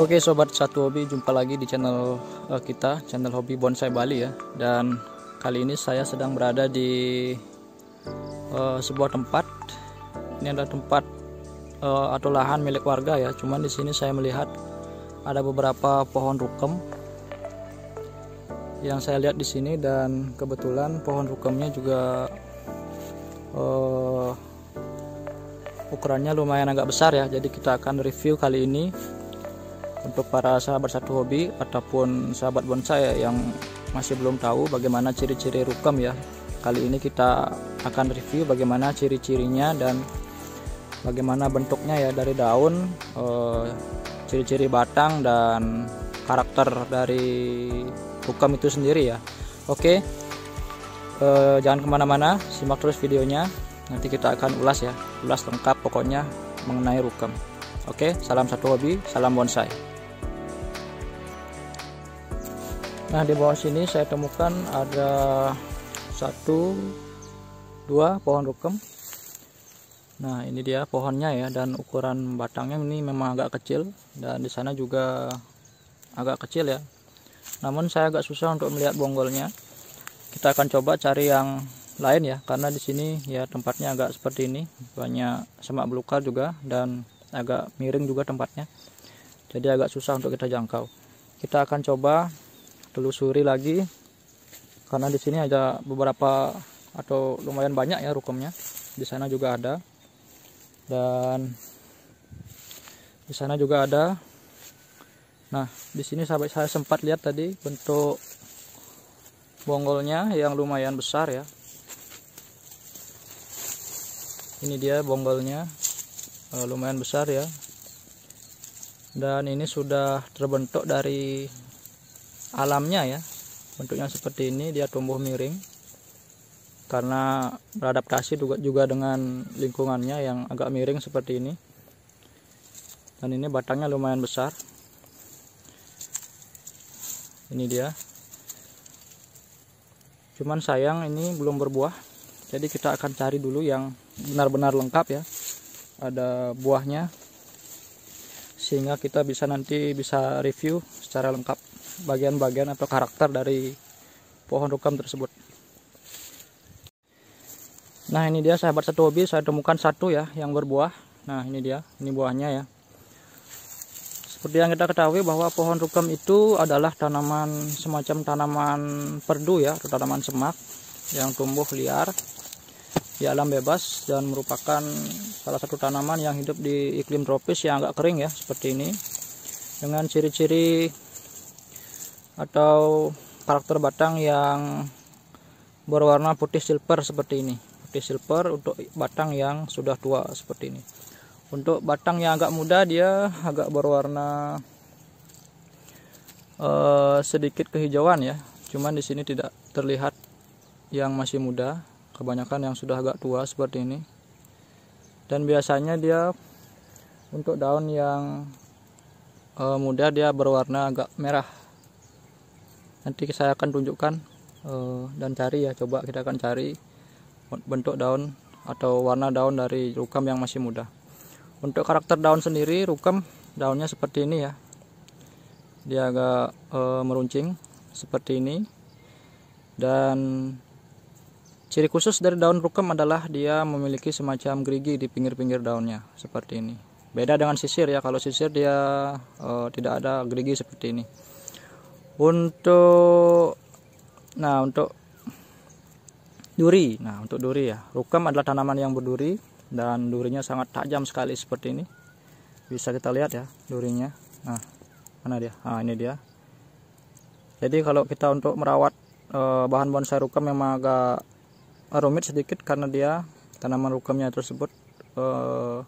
Oke sobat satu hobi, jumpa lagi di channel eh, kita, channel hobi bonsai Bali ya. Dan kali ini saya sedang berada di uh, sebuah tempat. Ini adalah tempat uh, atau lahan milik warga ya. Cuman di sini saya melihat ada beberapa pohon rukem yang saya lihat di sini dan kebetulan pohon rukemnya juga uh, ukurannya lumayan agak besar ya. Jadi kita akan review kali ini untuk para sahabat satu hobi ataupun sahabat bonsai yang masih belum tahu bagaimana ciri-ciri rukam ya kali ini kita akan review bagaimana ciri-cirinya dan bagaimana bentuknya ya dari daun eh, ciri-ciri eh, batang dan karakter dari rukam itu sendiri ya oke eh, jangan kemana-mana simak terus videonya nanti kita akan ulas ya ulas lengkap pokoknya mengenai rukam Oke, salam satu hobi, salam bonsai. Nah, di bawah sini saya temukan ada satu dua pohon rukem. Nah, ini dia pohonnya ya dan ukuran batangnya ini memang agak kecil dan di sana juga agak kecil ya. Namun saya agak susah untuk melihat bonggolnya. Kita akan coba cari yang lain ya karena di sini ya tempatnya agak seperti ini, banyak semak belukar juga dan agak miring juga tempatnya jadi agak susah untuk kita jangkau kita akan coba telusuri lagi karena di sini ada beberapa atau lumayan banyak ya rukumnya di sana juga ada dan di sana juga ada nah di sini sampai saya sempat lihat tadi bentuk bonggolnya yang lumayan besar ya ini dia bonggolnya uh, lumayan besar ya dan ini sudah terbentuk dari alamnya ya bentuknya seperti ini dia tumbuh miring karena beradaptasi juga, juga dengan lingkungannya yang agak miring seperti ini dan ini batangnya lumayan besar ini dia cuman sayang ini belum berbuah jadi kita akan cari dulu yang benar-benar lengkap ya ada buahnya sehingga kita bisa nanti bisa review secara lengkap bagian-bagian atau karakter dari pohon rukam tersebut nah ini dia sahabat satu hobi saya temukan satu ya yang berbuah nah ini dia ini buahnya ya seperti yang kita ketahui bahwa pohon rukam itu adalah tanaman semacam tanaman perdu ya atau tanaman semak yang tumbuh liar di alam bebas dan merupakan salah satu tanaman yang hidup di iklim tropis yang agak kering ya seperti ini dengan ciri-ciri atau karakter batang yang berwarna putih silver seperti ini putih silver untuk batang yang sudah tua seperti ini untuk batang yang agak muda dia agak berwarna uh, sedikit kehijauan ya cuman di sini tidak terlihat yang masih muda kebanyakan yang sudah agak tua seperti ini dan biasanya dia untuk daun yang e, muda dia berwarna agak merah nanti saya akan tunjukkan e, dan cari ya coba kita akan cari bentuk daun atau warna daun dari rukam yang masih muda untuk karakter daun sendiri rukam daunnya seperti ini ya dia agak e, meruncing seperti ini dan Ciri khusus dari daun rukam adalah dia memiliki semacam gerigi di pinggir-pinggir daunnya seperti ini. Beda dengan sisir ya, kalau sisir dia uh, tidak ada gerigi seperti ini. Untuk nah untuk duri. Nah, untuk duri ya. Rukam adalah tanaman yang berduri dan durinya sangat tajam sekali seperti ini. Bisa kita lihat ya durinya. Nah, mana dia? Ah, ini dia. Jadi kalau kita untuk merawat eh, bahan bonsai rukam memang agak rumit sedikit karena dia tanaman rukamnya tersebut eh,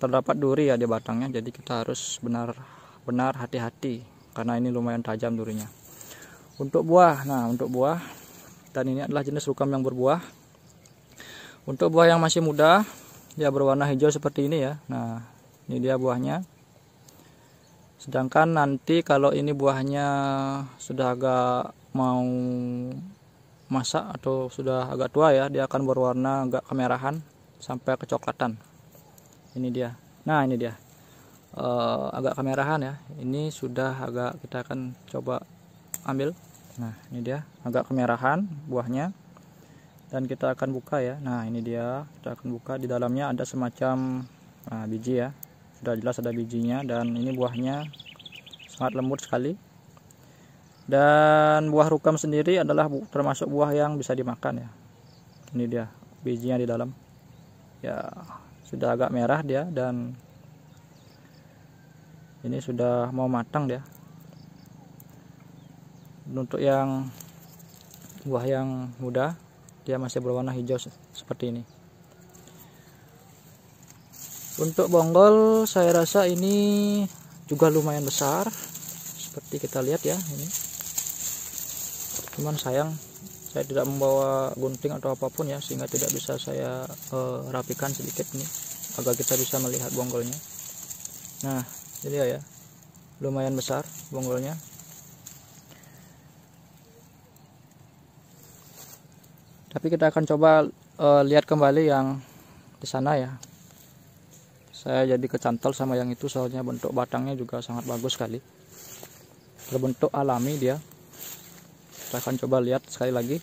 terdapat duri ya di batangnya jadi kita harus benar-benar hati-hati karena ini lumayan tajam durinya untuk buah nah untuk buah dan ini adalah jenis rukam yang berbuah untuk buah yang masih muda dia berwarna hijau seperti ini ya nah ini dia buahnya sedangkan nanti kalau ini buahnya sudah agak mau masak atau sudah agak tua ya dia akan berwarna agak kemerahan sampai kecoklatan ini dia nah ini dia e, agak kemerahan ya ini sudah agak kita akan coba ambil nah ini dia agak kemerahan buahnya dan kita akan buka ya nah ini dia kita akan buka di dalamnya ada semacam nah, biji ya sudah jelas ada bijinya dan ini buahnya sangat lembut sekali dan buah rukam sendiri adalah termasuk buah yang bisa dimakan ya ini dia bijinya di dalam ya sudah agak merah dia dan ini sudah mau matang dia untuk yang buah yang muda dia masih berwarna hijau seperti ini untuk bonggol saya rasa ini juga lumayan besar seperti kita lihat ya ini cuman sayang saya tidak membawa gunting atau apapun ya sehingga tidak bisa saya uh, rapikan sedikit nih agar kita bisa melihat bonggolnya nah jadi ya, ya lumayan besar bonggolnya tapi kita akan coba uh, lihat kembali yang di sana ya saya jadi kecantol sama yang itu soalnya bentuk batangnya juga sangat bagus sekali terbentuk alami dia kita akan coba lihat sekali lagi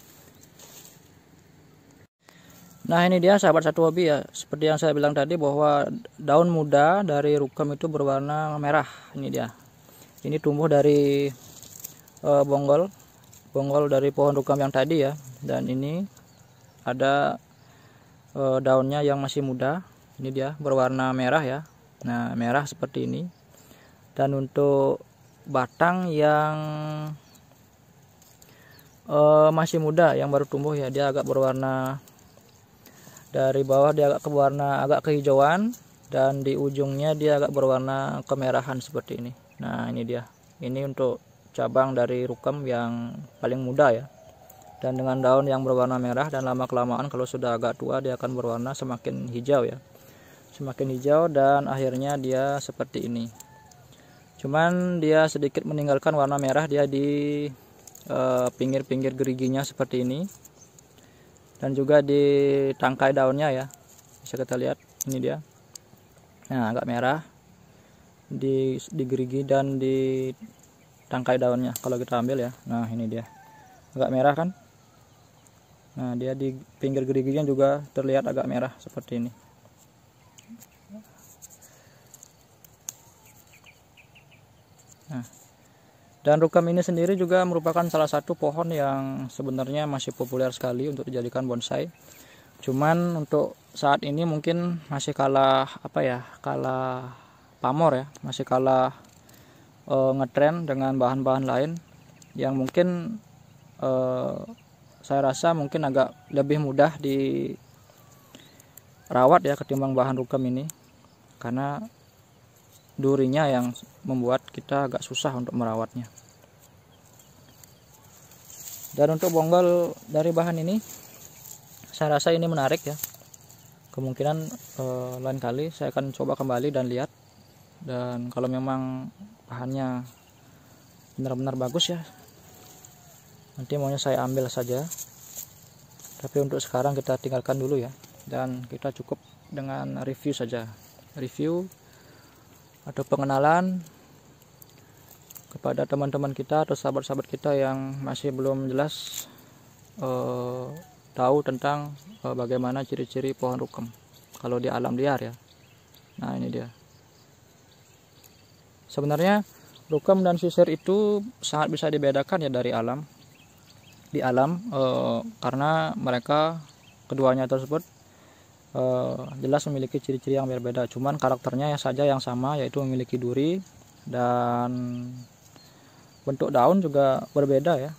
nah ini dia sahabat satu hobi ya seperti yang saya bilang tadi bahwa daun muda dari rukam itu berwarna merah ini dia ini tumbuh dari e, bonggol bonggol dari pohon rukam yang tadi ya dan ini ada e, daunnya yang masih muda ini dia berwarna merah ya nah merah seperti ini dan untuk batang yang uh, masih muda yang baru tumbuh ya dia agak berwarna dari bawah dia agak berwarna agak kehijauan dan di ujungnya dia agak berwarna kemerahan seperti ini nah ini dia ini untuk cabang dari rukam yang paling muda ya dan dengan daun yang berwarna merah dan lama kelamaan kalau sudah agak tua dia akan berwarna semakin hijau ya semakin hijau dan akhirnya dia seperti ini cuman dia sedikit meninggalkan warna merah dia di Eh, pinggir-pinggir geriginya seperti ini dan juga di tangkai daunnya ya bisa kita lihat ini dia nah agak merah di, di gerigi dan di tangkai daunnya kalau kita ambil ya nah ini dia agak merah kan nah dia di pinggir geriginya juga terlihat agak merah seperti ini nah dan rukam ini sendiri juga merupakan salah satu pohon yang sebenarnya masih populer sekali untuk dijadikan bonsai. Cuman untuk saat ini mungkin masih kalah apa ya, kalah pamor ya, masih kalah e, eh, ngetren dengan bahan-bahan lain yang mungkin e, saya rasa mungkin agak lebih mudah dirawat ya ketimbang bahan rukam ini karena durinya yang membuat kita agak susah untuk merawatnya dan untuk bonggol dari bahan ini saya rasa ini menarik ya kemungkinan eh, lain kali saya akan coba kembali dan lihat dan kalau memang bahannya benar-benar bagus ya nanti maunya saya ambil saja tapi untuk sekarang kita tinggalkan dulu ya dan kita cukup dengan review saja review atau pengenalan kepada teman-teman kita atau sahabat-sahabat kita yang masih belum jelas uh, tahu tentang uh, bagaimana ciri-ciri pohon rukem kalau di alam liar ya. Nah, ini dia. Sebenarnya rukem dan sisir itu sangat bisa dibedakan ya dari alam. Di alam eh, karena mereka keduanya tersebut Eh, jelas memiliki ciri-ciri yang berbeda cuman karakternya saja yang sama yaitu memiliki duri dan bentuk daun juga berbeda ya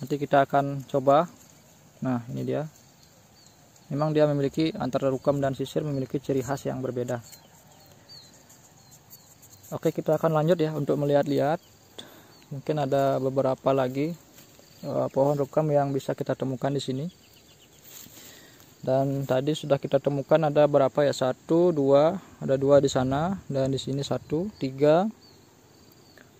nanti kita akan coba nah ini dia memang dia memiliki antara rukam dan sisir memiliki ciri khas yang berbeda oke kita akan lanjut ya untuk melihat-lihat mungkin ada beberapa lagi uh, pohon rukam yang bisa kita temukan di sini dan tadi sudah kita temukan ada berapa ya satu dua ada dua di sana dan di sini satu tiga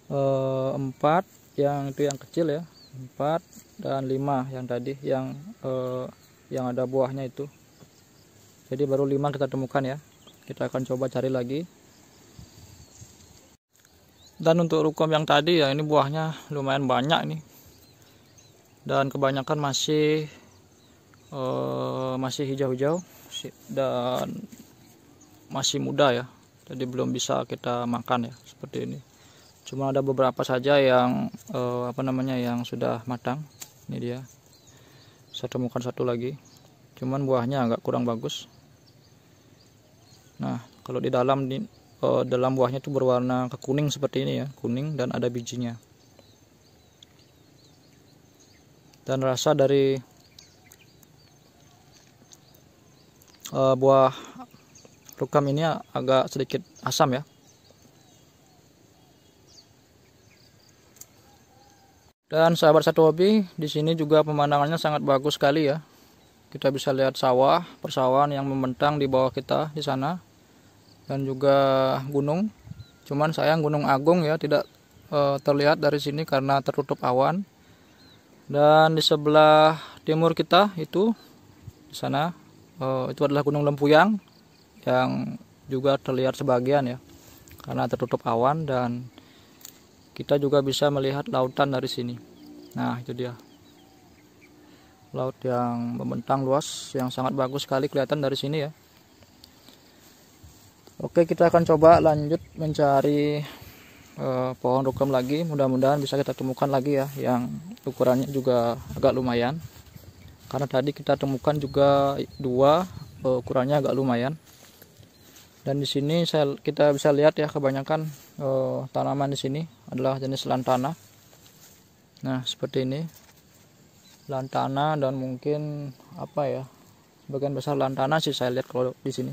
eh, empat yang itu yang kecil ya empat dan lima yang tadi yang eh, yang ada buahnya itu jadi baru lima kita temukan ya kita akan coba cari lagi dan untuk rukom yang tadi ya ini buahnya lumayan banyak nih dan kebanyakan masih uh, masih hijau-hijau dan masih muda ya jadi belum bisa kita makan ya seperti ini cuma ada beberapa saja yang uh, apa namanya yang sudah matang ini dia saya temukan satu lagi cuman buahnya agak kurang bagus nah kalau di dalam di uh, dalam buahnya itu berwarna kekuning seperti ini ya kuning dan ada bijinya dan rasa dari uh, buah rukam ini agak sedikit asam ya dan sahabat satu hobi di sini juga pemandangannya sangat bagus sekali ya kita bisa lihat sawah persawahan yang membentang di bawah kita di sana dan juga gunung cuman sayang gunung agung ya tidak e, terlihat dari sini karena tertutup awan dan di sebelah timur kita itu di sana Eh, itu adalah Gunung Lempuyang yang juga terlihat sebagian ya karena tertutup awan dan kita juga bisa melihat lautan dari sini nah itu dia laut yang membentang luas yang sangat bagus sekali kelihatan dari sini ya oke kita akan coba lanjut mencari eh, pohon rukam lagi mudah-mudahan bisa kita temukan lagi ya yang ukurannya juga agak lumayan karena tadi kita temukan juga dua eh, ukurannya agak lumayan dan di sini saya kita bisa lihat ya kebanyakan uh, tanaman di sini adalah jenis lantana nah seperti ini lantana dan mungkin apa ya Sebagian besar lantana sih saya lihat kalau di sini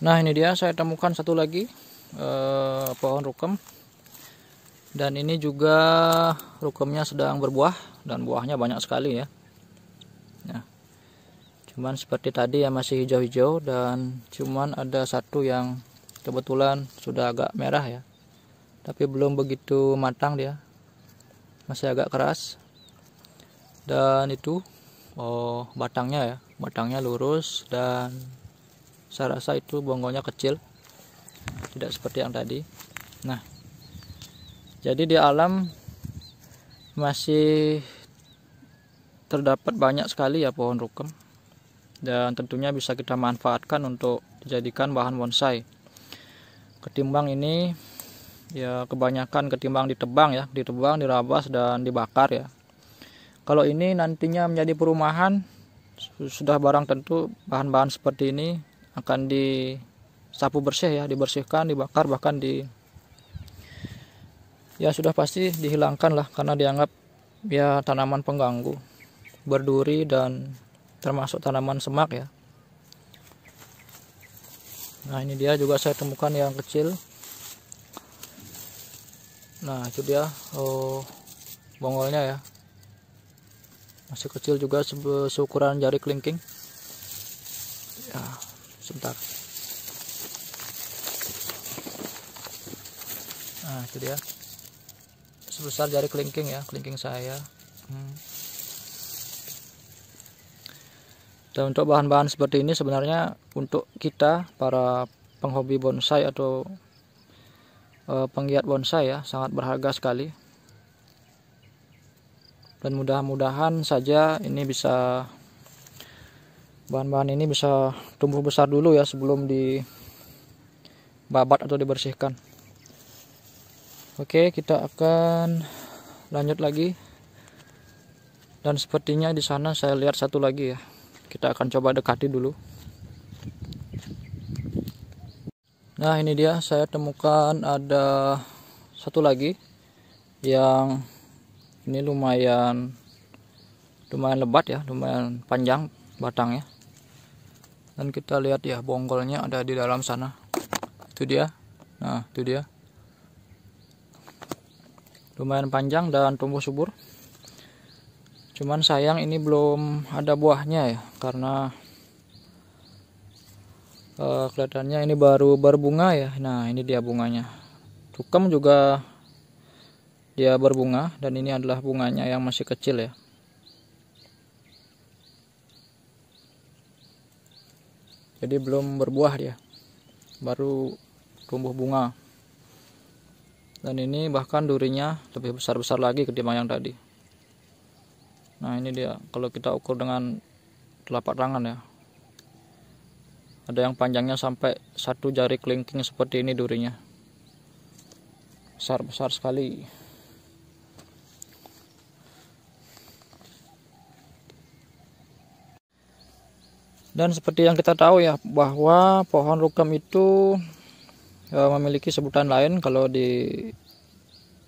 nah ini dia saya temukan satu lagi uh, pohon rukem dan ini juga rukumnya sedang berbuah dan buahnya banyak sekali ya nah cuman seperti tadi ya masih hijau-hijau dan cuman ada satu yang kebetulan sudah agak merah ya tapi belum begitu matang dia masih agak keras dan itu oh batangnya ya batangnya lurus dan saya rasa itu bonggolnya kecil tidak seperti yang tadi nah jadi di alam masih terdapat banyak sekali ya pohon rukem dan tentunya bisa kita manfaatkan untuk dijadikan bahan bonsai ketimbang ini ya kebanyakan ketimbang ditebang ya ditebang dirabas dan dibakar ya kalau ini nantinya menjadi perumahan sudah barang tentu bahan-bahan seperti ini akan disapu bersih ya dibersihkan dibakar bahkan di ya sudah pasti dihilangkan lah karena dianggap ya tanaman pengganggu berduri dan termasuk tanaman semak ya nah ini dia juga saya temukan yang kecil nah itu dia oh, bongolnya ya masih kecil juga se seukuran jari kelingking ya sebentar nah itu dia besar jari kelingking ya kelingking saya hmm. dan untuk bahan-bahan seperti ini sebenarnya untuk kita para penghobi bonsai atau e, penggiat bonsai ya sangat berharga sekali dan mudah-mudahan saja ini bisa bahan-bahan ini bisa tumbuh besar dulu ya sebelum di babat atau dibersihkan Oke, kita akan lanjut lagi. Dan sepertinya di sana saya lihat satu lagi ya. Kita akan coba dekati dulu. Nah, ini dia saya temukan ada satu lagi yang ini lumayan lumayan lebat ya, lumayan panjang batangnya. Dan kita lihat ya bonggolnya ada di dalam sana. Itu dia. Nah, itu dia lumayan panjang dan tumbuh subur cuman sayang ini belum ada buahnya ya karena uh, kelihatannya ini baru berbunga ya nah ini dia bunganya Tukem juga dia berbunga dan ini adalah bunganya yang masih kecil ya jadi belum berbuah dia baru tumbuh bunga dan ini bahkan durinya lebih besar-besar lagi ketimbang yang tadi nah ini dia kalau kita ukur dengan telapak tangan ya ada yang panjangnya sampai satu jari kelingking seperti ini durinya besar-besar sekali dan seperti yang kita tahu ya bahwa pohon rukam itu Eh, memiliki sebutan lain kalau di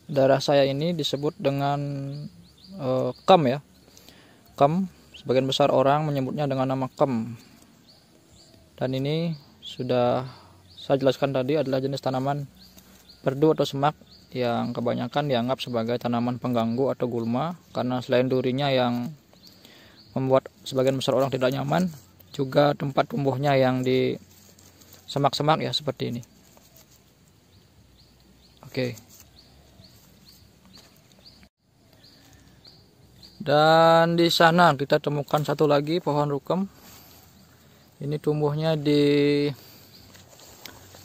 daerah saya ini disebut dengan uh, eh, kem ya kem. sebagian besar orang menyebutnya dengan nama kem. dan ini sudah saya jelaskan tadi adalah jenis tanaman perdu atau semak yang kebanyakan dianggap sebagai tanaman pengganggu atau gulma karena selain durinya yang membuat sebagian besar orang tidak nyaman juga tempat tumbuhnya yang di semak-semak ya seperti ini Oke. Dan di sana kita temukan satu lagi pohon rukem. Ini tumbuhnya di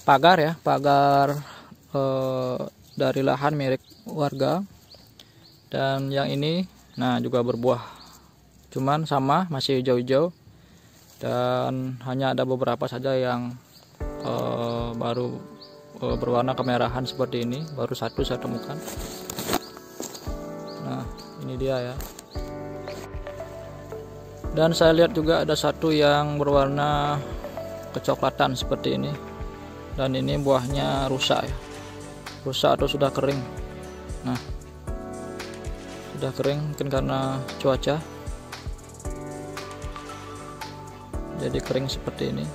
pagar ya, pagar eh, dari lahan milik warga. Dan yang ini, nah juga berbuah. Cuman sama, masih hijau-hijau. Dan hanya ada beberapa saja yang eh, baru Eh, berwarna kemerahan seperti ini baru satu saya temukan nah ini dia ya dan saya lihat juga ada satu yang berwarna kecoklatan seperti ini dan ini buahnya rusak ya rusak atau sudah kering nah sudah kering mungkin karena cuaca jadi kering seperti ini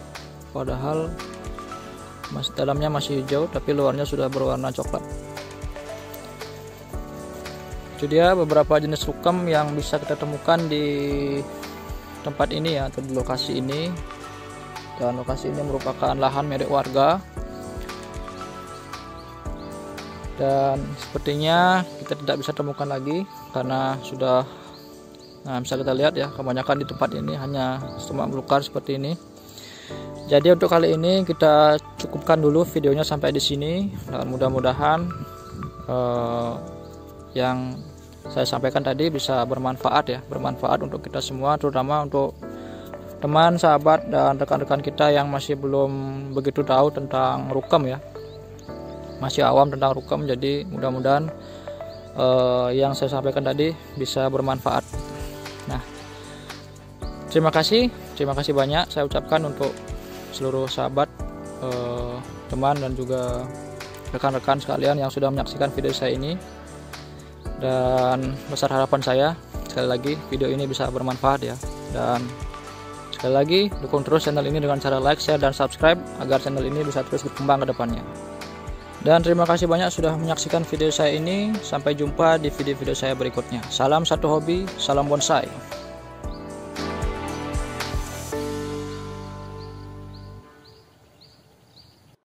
padahal masih dalamnya masih hijau tapi luarnya sudah berwarna coklat itu dia beberapa jenis rukam yang bisa kita temukan di tempat ini ya atau di lokasi ini dan lokasi ini merupakan lahan merek warga dan sepertinya kita tidak bisa temukan lagi karena sudah nah bisa kita lihat ya kebanyakan di tempat ini hanya semak belukar seperti ini jadi untuk kali ini kita cukupkan dulu videonya sampai di sini dan mudah-mudahan eh, yang saya sampaikan tadi bisa bermanfaat ya bermanfaat untuk kita semua terutama untuk teman sahabat dan rekan-rekan kita yang masih belum begitu tahu tentang rukam ya masih awam tentang rukam jadi mudah-mudahan eh, yang saya sampaikan tadi bisa bermanfaat nah terima kasih terima kasih banyak saya ucapkan untuk seluruh sahabat eh, teman dan juga rekan-rekan sekalian yang sudah menyaksikan video saya ini dan besar harapan saya sekali lagi video ini bisa bermanfaat ya dan sekali lagi dukung terus channel ini dengan cara like, share, dan subscribe agar channel ini bisa terus berkembang ke depannya dan terima kasih banyak sudah menyaksikan video saya ini sampai jumpa di video-video saya berikutnya salam satu hobi, salam bonsai